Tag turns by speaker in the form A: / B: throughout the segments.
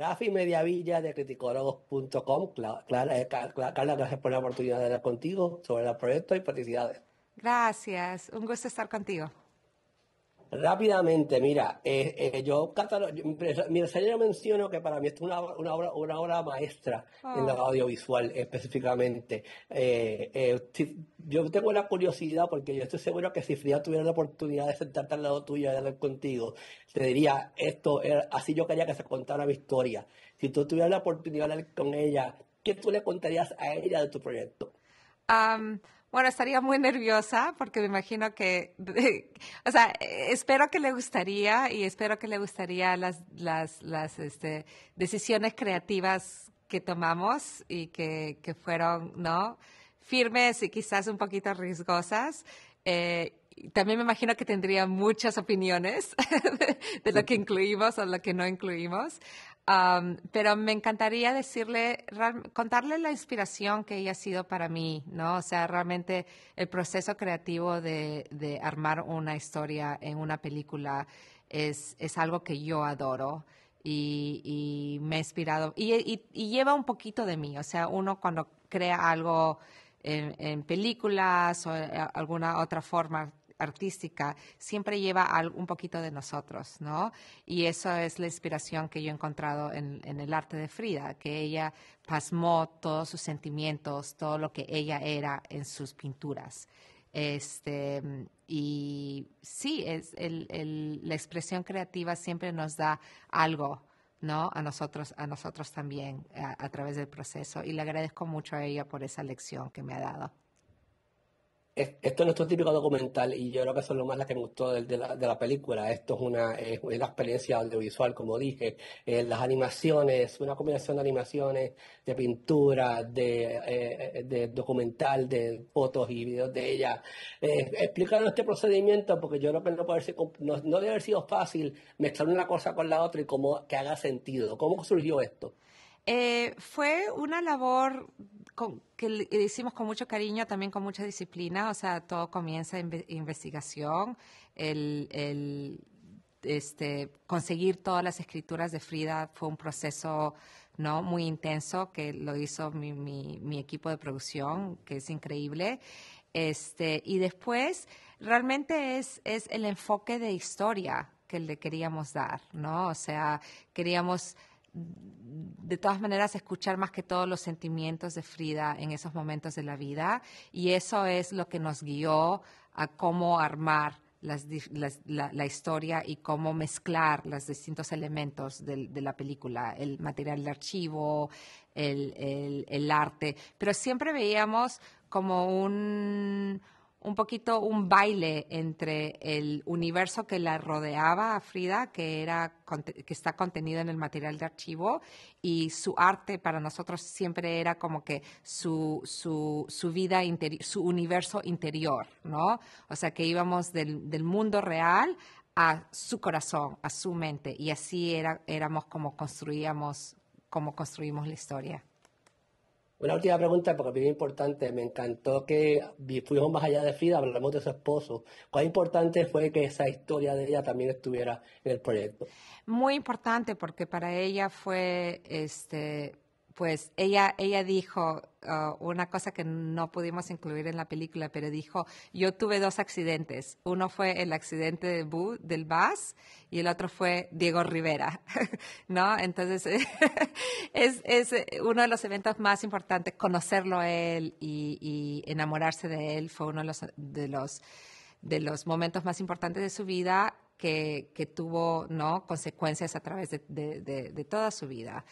A: Rafi Mediavilla de criticólogos.com. Eh, Carla, gracias por la oportunidad de hablar contigo sobre los proyectos y felicidades.
B: Gracias, un gusto estar contigo.
A: Rápidamente, mira, eh, eh, yo, mira, menciono que para mí es una, una, obra, una maestra en la ah. audiovisual específicamente. Eh, eh, yo tengo la curiosidad porque yo estoy seguro que si Frida tuviera la oportunidad de sentarte al lado tuyo y hablar contigo, te diría, esto así yo quería que se contara mi historia. Si tú tuvieras la oportunidad de hablar con ella, ¿qué tú le contarías a ella de tu
B: proyecto? Um... Bueno, estaría muy nerviosa porque me imagino que, o sea, espero que le gustaría y espero que le gustaría las, las, las este, decisiones creativas que tomamos y que, fueron, ¿no? Firmes y quizás un poquito riesgosas. Eh, también me imagino que tendría muchas opiniones de, lo que incluimos o lo que no incluimos, pero me encantaría decirle, contarle la inspiración que ella ha sido para mí, ¿no? O sea, realmente el proceso creativo de, armar una historia en una película es, es algo que yo adoro. Y, me ha inspirado y, lleva un poquito de mí, o sea, uno cuando crea algo en, en, películas o eh, alguna otra forma artística siempre lleva un poquito de nosotros, ¿no? Y eso es la inspiración que yo he encontrado en, el arte de Frida, que ella pasmó todos sus sentimientos, todo lo que ella era en sus pinturas. Este, y sí, es la expresión creativa siempre nos da algo, ¿no? A nosotros, a nosotros también, a través del proceso. Y le agradezco mucho a ella por esa lección que me ha dado
A: esto no es un típico documental y yo creo que son es lo más la que me gustó de, la, película. Esto es una, experiencia audiovisual, como dije. Eh, las animaciones, una combinación de animaciones, de pintura, de, eh, documental, de fotos y videos de ella. Eh, este procedimiento porque yo creo que no, no debe haber sido fácil mezclar una cosa con la otra y cómo que haga sentido. ¿Cómo surgió esto?
B: Eh, fue una labor con, que hicimos con mucho cariño, también con mucha disciplina, o sea, todo comienza en investigación, el, este, conseguir todas las escrituras de Frida fue un proceso ¿no? muy intenso que lo hizo mi, mi equipo de producción, que es increíble. Este, y después, realmente es, es el enfoque de historia que le queríamos dar, ¿no? O sea, queríamos de todas maneras escuchar más que todos los sentimientos de Frida en esos momentos de la vida y eso es lo que nos guió a cómo armar la, historia y cómo mezclar los distintos elementos de, la película, el material de archivo, el, el arte, pero siempre veíamos como un un poquito un baile entre el universo que la rodeaba a Frida, que, era, que está contenido en el material de archivo, y su arte para nosotros siempre era como que su, su, su vida, su universo interior, ¿no? O sea, que íbamos del, del mundo real a su corazón, a su mente, y así era, éramos como construíamos, como construimos la historia.
A: Una última pregunta, porque es muy importante. Me encantó que fuimos más allá de Fida, hablamos de su esposo. ¿Cuál importante fue que esa historia de ella también estuviera en el proyecto?
B: Muy importante, porque para ella fue este, pues ella, ella dijo ah, una cosa que no pudimos incluir en la película, pero dijo, yo tuve dos accidentes. Uno fue el accidente de del bus y el otro fue Diego Rivera, ¿no? Entonces, es, eh, uno de los eventos más importantes, conocerlo él y, enamorarse de él fue uno de los, de los, de los momentos más importantes de su vida que, tuvo ¿no? consecuencias a través de, toda su vida.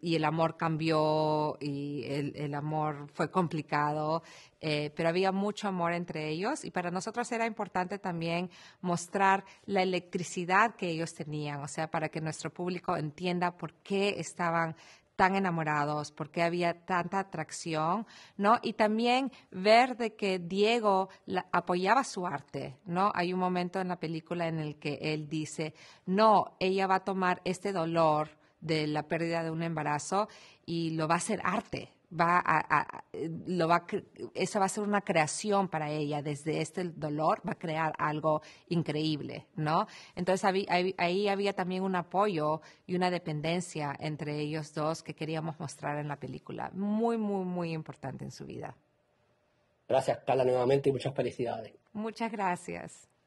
B: y el amor cambió y el, amor fue complicado, eh, pero había mucho amor entre ellos y para nosotros era importante también mostrar la electricidad que ellos tenían, o sea, para que nuestro público entienda por qué estaban tan enamorados, porque había tanta atracción, ¿no? Y también ver de que Diego apoyaba su arte, ¿no? Hay un momento en la película en el que él dice, no, ella va a tomar este dolor de la pérdida de un embarazo y lo va a hacer arte, va lo va a, va a ser una creación para ella desde este dolor va a crear algo increíble no entonces ahí, ahí había también un apoyo y una dependencia entre ellos dos que queríamos mostrar en la película muy muy muy importante en su vida gracias Carla nuevamente y muchas felicidades muchas gracias